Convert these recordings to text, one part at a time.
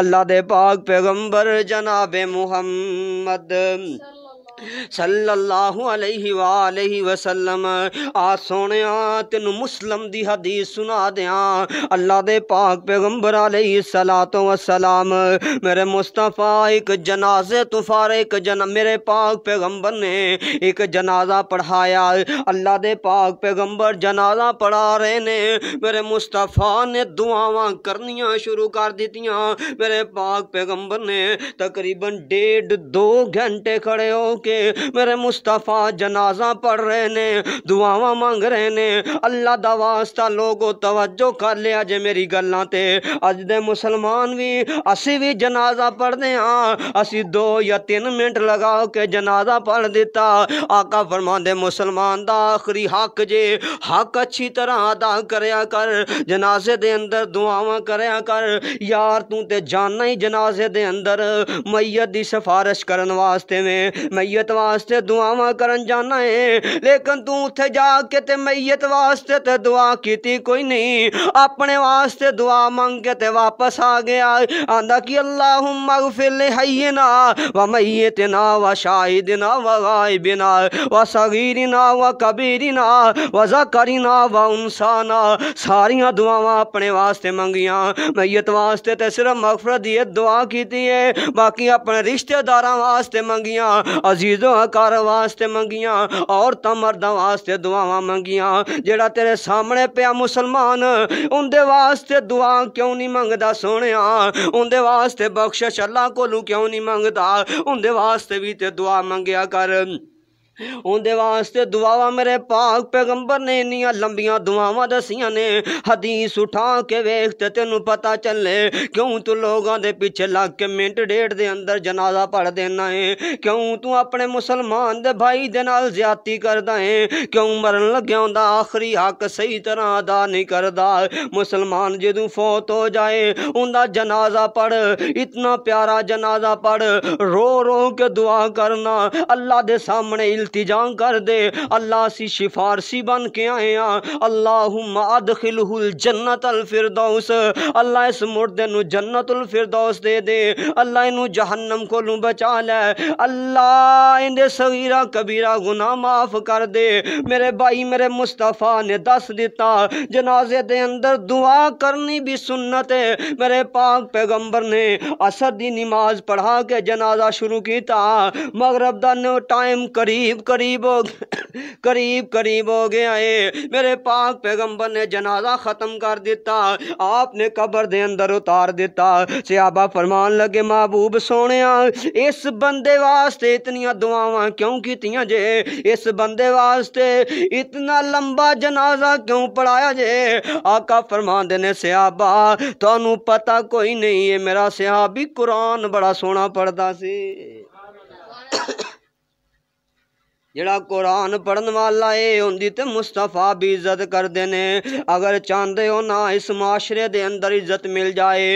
अल्लाह दे पाक पैगंबर जनाबे मुहम्मद सल्लल्लाहु अलैहि वालैहि वसल्लम आ सोने तेन मुस्लिम दी हदीस सुना दिया अल्लाह दे पाक पैगंबर अलैहि सलातो सलाम मेरे मुस्तफ़ा एक जनाजे तुफारे एक जना मेरे पाक पैगंबर ने एक जनाजा पढ़ाया अल्लाह दे पाक पैगंबर जनाजा पढ़ा रहे ने मेरे मुस्तफ़ा ने दुआवा करनिया शुरू कर दतिया मेरे पाक पैगंबर ने तकरीबन डेढ़ दो घंटे खड़े हो के मेरे मुस्तफ़ा जनाजा पढ़ रहे ने दुआव मंग रहे ने अल्लाह का वास्ता लोगो तवज्जो कर लिया जे मेरी गलों ते अज दे मुसलमान भी असी भी जनाजा पढ़ते हाँ असी दो या तीन मिनट लगा के जनाजा पढ़ दिता आका फरमाते मुसलमान का आखिरी हक जे हक अच्छी तरह अदा कराया कर जनाजे दे अंदर दुआव कराया कर यार तू ते जाना ही जनाजे दे अंदर मैयत की सिफारिश करने वास्ते में मैयत मैयत वास्ते दुआवां कर जाना है लेकिन तू उ जाके ते मैयत वास्ते ते दुआ की कोई नहीं अपने वास्ते दुआ मांग के ते वापस आ गया आंदा कि अल्लाह मगफिल ना व ना व शाहिदना व गाय बिना व ना व कबीरी ना व ना व उनसा ना सारिया दुआवां अपने वास्ते मंगिया मैयत वास्ते ते सिर्फ मगफरत दुआ की है बाकी अपने रिश्तेदार वास्ते मंगिया मंगियां अजीजों घर वास्ते मंगियां औरत मरदा वास्ते दुआवां मंगियां जेड़ा तेरे सामने पिया मुसलमान उंदे वास्ते दुआ क्यों नहीं मंगता सोने उंदे वास्ते बख्शिश अल्लाह कोलू क्यों नहीं मंगता उंदे वास्ते भी ते दुआ मंगया कर ਉਹਦੇ ਵਾਸਤੇ ਦੁਆਵਾਂ ਮੇਰੇ ਪਾਕ ਪੈਗੰਬਰ ਨੇ ਇੰਨੀਆਂ ਲੰਬੀਆਂ ਦੁਆਵਾਂ ਦਸੀਆਂ ਨੇ ਹਦੀਸ ਉਠਾ ਕੇ ਵੇਖ ਤੇ ਤੈਨੂੰ ਪਤਾ ਚੱਲੇ ਕਿਉਂ ਤੂੰ ਲੋਕਾਂ ਦੇ ਪਿੱਛੇ ਲੱਗ ਕੇ ਮਿੰਟ ਡੇਢ ਦੇ ਅੰਦਰ ਜਨਾਜ਼ਾ ਪੜ ਦੇਣਾ ਏ ਕਿਉਂ ਤੂੰ ਆਪਣੇ ਮੁਸਲਮਾਨ ਦੇ ਭਾਈ ਦੇ ਨਾਲ ਜ਼ਿਆਤੀ ਕਰਦਾ ਏ ਕਿਉਂ ਮਰਨ ਲੱਗਿਆ ਉਹਦਾ ਆਖਰੀ ਹੱਕ ਸਹੀ ਤਰ੍ਹਾਂ ਅਦਾ ਨਹੀਂ ਕਰਦਾ ਮੁਸਲਮਾਨ ਜਦੋਂ ਫੌਤ ਹੋ ਜਾਏ ਉਹਦਾ ਜਨਾਜ਼ਾ ਪੜ ਇਤਨਾ ਪਿਆਰਾ ਜਨਾਜ਼ਾ ਪੜ ਰੋ ਰੋ ਕੇ ਦੁਆ ਕਰਨਾ ਅੱਲਾ ਦੇ ਸਾਹਮਣੇ इल्तिजा कर दे अल्लाह सी सिफारसी बन के आए हैं अल्लाह अदखिल जन्नत अल फिरदौस अल्लाह इस मुर्दे जन्नत अल फिरदौस दे दे अल्लाह इनू जहन्नम को बचा लै अल्लाह इन सगीरा कबीरा गुनाह माफ कर दे मेरे भाई मेरे मुस्तफ़ा ने दस दिता जनाजे के अंदर दुआ करनी भी सुन्नत है मेरे पाक पैगंबर ने असर दी नमाज पढ़ा के जनाजा शुरू किया मगरब का टाइम करीब करीब करीब करीब करीब हो गया है मेरे पाक पैगंबर ने जनाजा ख़त्म कर दिता आपने कब्र दे अंदर उतार दिता सियाबा फरमान लगे महबूब सोने इस बंदे वास्ते इतनिया दुआव क्यों कीतियां जे इस बंदे वास्ते इतना लंबा जनाजा क्यों पढ़ाया जे आका फरमान देने सियाबा थानू तो पता कोई नहीं है मेरा सियाबी कुरान बड़ा सोहना पढ़ता सी जड़ा कुरान पढ़न वाला है मुस्तफा भी इज्जत करते ने अगर चाहते हो ना इस माशरे के अंदर इज्जत मिल जाए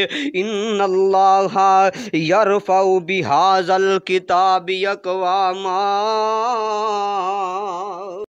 इन अल्लाह यरफाऊ बिहाजल किताब अकवा